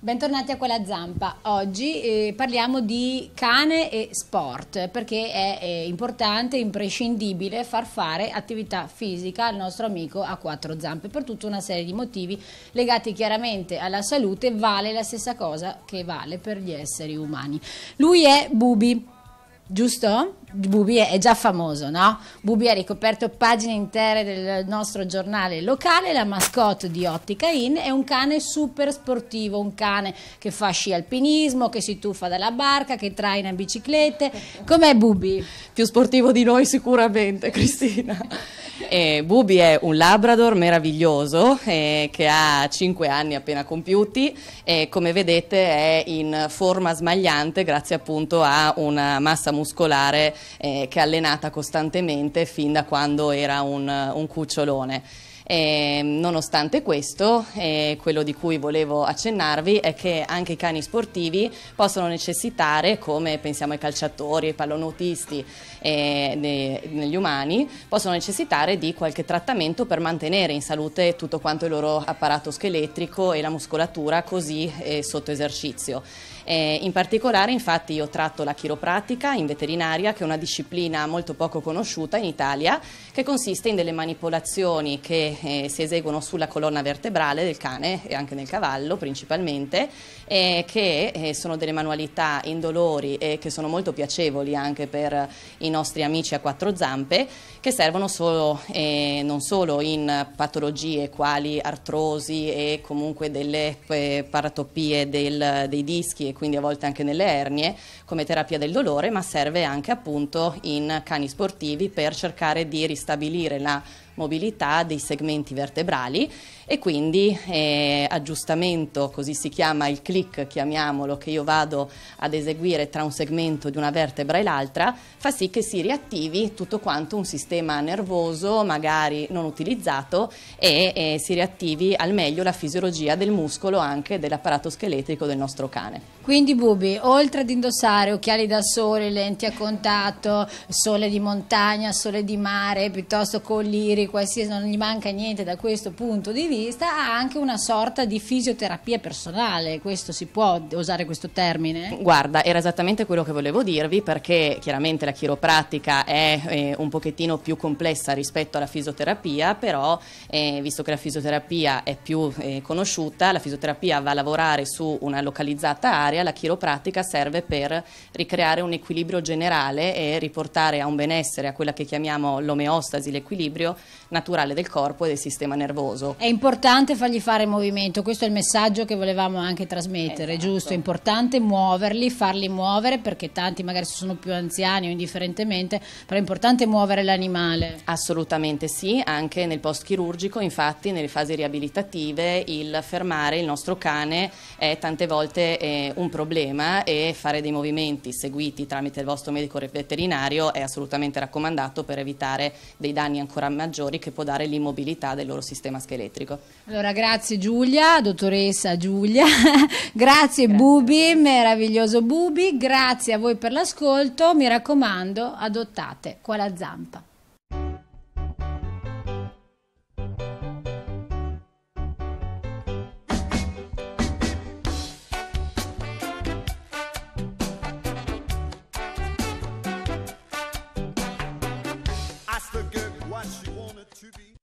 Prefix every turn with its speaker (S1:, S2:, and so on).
S1: Bentornati a quella zampa. Oggi eh, parliamo di cane e sport perché è, è importante, imprescindibile far fare attività fisica al nostro amico a quattro zampe per tutta una serie di motivi legati chiaramente alla salute. Vale la stessa cosa che vale per gli esseri umani. Lui è Bubi giusto? Bubi è già famoso, no? Bubi ha ricoperto pagine intere del nostro giornale locale, la mascotte di Ottica Inn è un cane super sportivo, un cane che fa sci alpinismo, che si tuffa dalla barca, che traina biciclette. Com'è Bubi? Più sportivo di noi sicuramente, Cristina.
S2: Eh, Bubi è un labrador meraviglioso eh, che ha 5 anni appena compiuti e come vedete è in forma smagliante grazie appunto a una massa muscolare eh, che è allenata costantemente fin da quando era un, un cucciolone. Eh, nonostante questo, eh, quello di cui volevo accennarvi è che anche i cani sportivi possono necessitare, come pensiamo ai calciatori, ai pallonotisti, eh, negli umani, possono necessitare di qualche trattamento per mantenere in salute tutto quanto il loro apparato scheletrico e la muscolatura così eh, sotto esercizio. Eh, in particolare infatti io tratto la chiropratica in veterinaria che è una disciplina molto poco conosciuta in Italia che consiste in delle manipolazioni che eh, si eseguono sulla colonna vertebrale del cane e anche nel cavallo principalmente eh, che eh, sono delle manualità indolori e che sono molto piacevoli anche per i nostri amici a quattro zampe che servono solo, eh, non solo in patologie quali artrosi e comunque delle eh, paratopie del, dei dischi quindi a volte anche nelle ernie come terapia del dolore, ma serve anche appunto in cani sportivi per cercare di ristabilire la mobilità dei segmenti vertebrali e quindi eh, aggiustamento, così si chiama il click, chiamiamolo, che io vado ad eseguire tra un segmento di una vertebra e l'altra, fa sì che si riattivi tutto quanto un sistema nervoso magari non utilizzato e eh, si riattivi al meglio la fisiologia del muscolo anche dell'apparato scheletrico del nostro cane.
S1: Quindi Bubi, oltre ad indossare occhiali da sole, lenti a contatto, sole di montagna, sole di mare, piuttosto colliri, qualsiasi, non gli manca niente da questo punto di vista, ha anche una sorta di fisioterapia personale, questo si può usare questo termine? Guarda, era
S2: esattamente quello che volevo dirvi perché chiaramente la chiropratica è eh, un pochettino più complessa rispetto alla fisioterapia, però eh, visto che la fisioterapia è più eh, conosciuta, la fisioterapia va a lavorare su una localizzata area, la chiropratica serve per ricreare un equilibrio generale e riportare a un benessere, a quella che chiamiamo l'omeostasi, l'equilibrio, naturale del corpo e del sistema nervoso.
S1: È importante fargli fare movimento, questo è il messaggio che volevamo anche trasmettere, esatto. giusto? È importante muoverli, farli muovere perché tanti magari sono più anziani o indifferentemente, però è importante muovere l'animale.
S2: Assolutamente sì, anche nel post chirurgico, infatti nelle fasi riabilitative il fermare il nostro cane è tante volte eh, un problema e fare dei movimenti seguiti tramite il vostro medico veterinario è assolutamente raccomandato per evitare dei danni ancora maggiori maggiori che può dare l'immobilità del loro sistema scheletrico.
S1: Allora grazie Giulia, dottoressa Giulia, grazie, grazie. Bubi, meraviglioso Bubi, grazie a voi per l'ascolto, mi raccomando adottate qua la zampa.